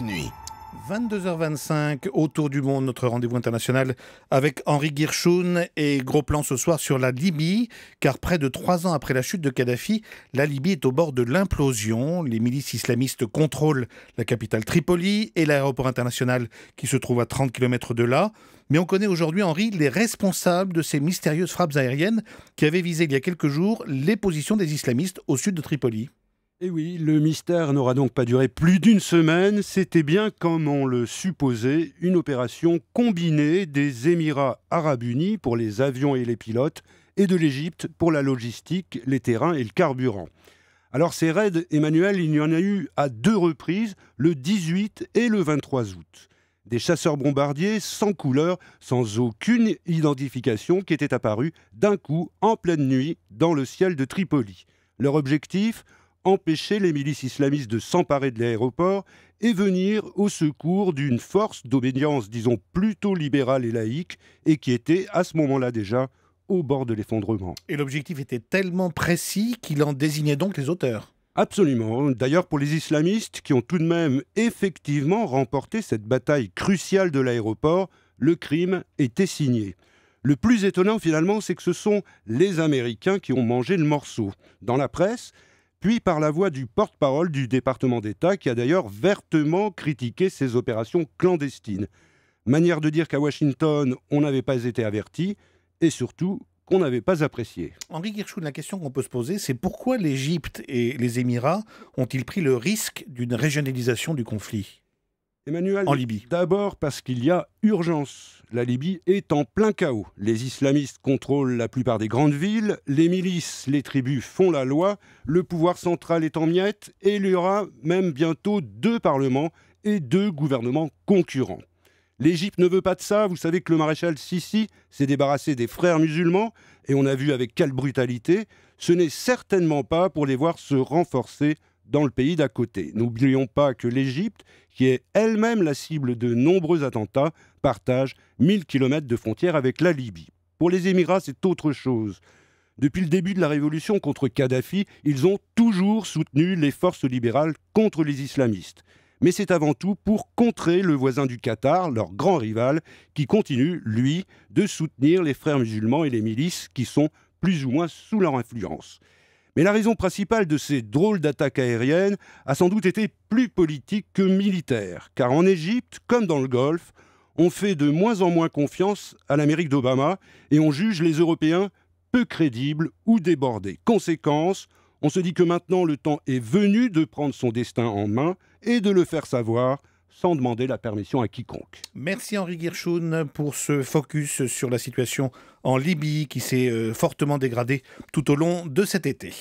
Nuit. 22h25, autour du monde, notre rendez-vous international avec Henri Guirchoun et gros plan ce soir sur la Libye, car près de trois ans après la chute de Kadhafi, la Libye est au bord de l'implosion. Les milices islamistes contrôlent la capitale Tripoli et l'aéroport international qui se trouve à 30 km de là. Mais on connaît aujourd'hui, Henri, les responsables de ces mystérieuses frappes aériennes qui avaient visé il y a quelques jours les positions des islamistes au sud de Tripoli. Et eh oui, le mystère n'aura donc pas duré plus d'une semaine. C'était bien, comme on le supposait, une opération combinée des Émirats arabes unis pour les avions et les pilotes et de l'Égypte pour la logistique, les terrains et le carburant. Alors ces raids, Emmanuel, il y en a eu à deux reprises, le 18 et le 23 août. Des chasseurs-bombardiers sans couleur, sans aucune identification, qui étaient apparus d'un coup en pleine nuit dans le ciel de Tripoli. Leur objectif empêcher les milices islamistes de s'emparer de l'aéroport et venir au secours d'une force d'obédience, disons, plutôt libérale et laïque, et qui était à ce moment-là déjà au bord de l'effondrement. Et l'objectif était tellement précis qu'il en désignait donc les auteurs. Absolument. D'ailleurs, pour les islamistes qui ont tout de même effectivement remporté cette bataille cruciale de l'aéroport, le crime était signé. Le plus étonnant finalement, c'est que ce sont les Américains qui ont mangé le morceau. Dans la presse, puis par la voix du porte-parole du département d'État, qui a d'ailleurs vertement critiqué ces opérations clandestines. Manière de dire qu'à Washington, on n'avait pas été averti, et surtout qu'on n'avait pas apprécié. Henri Kirchhoff, la question qu'on peut se poser, c'est pourquoi l'Égypte et les Émirats ont-ils pris le risque d'une régionalisation du conflit Emmanuel, en Libye D'abord parce qu'il y a urgence. La Libye est en plein chaos. Les islamistes contrôlent la plupart des grandes villes, les milices, les tribus font la loi, le pouvoir central est en miettes et il y aura même bientôt deux parlements et deux gouvernements concurrents. L'Égypte ne veut pas de ça. Vous savez que le maréchal Sissi s'est débarrassé des frères musulmans et on a vu avec quelle brutalité. Ce n'est certainement pas pour les voir se renforcer dans le pays d'à côté. N'oublions pas que l'Égypte, qui est elle-même la cible de nombreux attentats, partage 1000 km de frontière avec la Libye. Pour les Émirats, c'est autre chose. Depuis le début de la révolution contre Kadhafi, ils ont toujours soutenu les forces libérales contre les islamistes. Mais c'est avant tout pour contrer le voisin du Qatar, leur grand rival, qui continue, lui, de soutenir les frères musulmans et les milices qui sont plus ou moins sous leur influence. Mais la raison principale de ces drôles d'attaques aériennes a sans doute été plus politique que militaire, car en Égypte, comme dans le Golfe, on fait de moins en moins confiance à l'Amérique d'Obama et on juge les Européens peu crédibles ou débordés. Conséquence, on se dit que maintenant le temps est venu de prendre son destin en main et de le faire savoir sans demander la permission à quiconque. Merci Henri Guirchoun pour ce focus sur la situation en Libye qui s'est euh, fortement dégradée tout au long de cet été.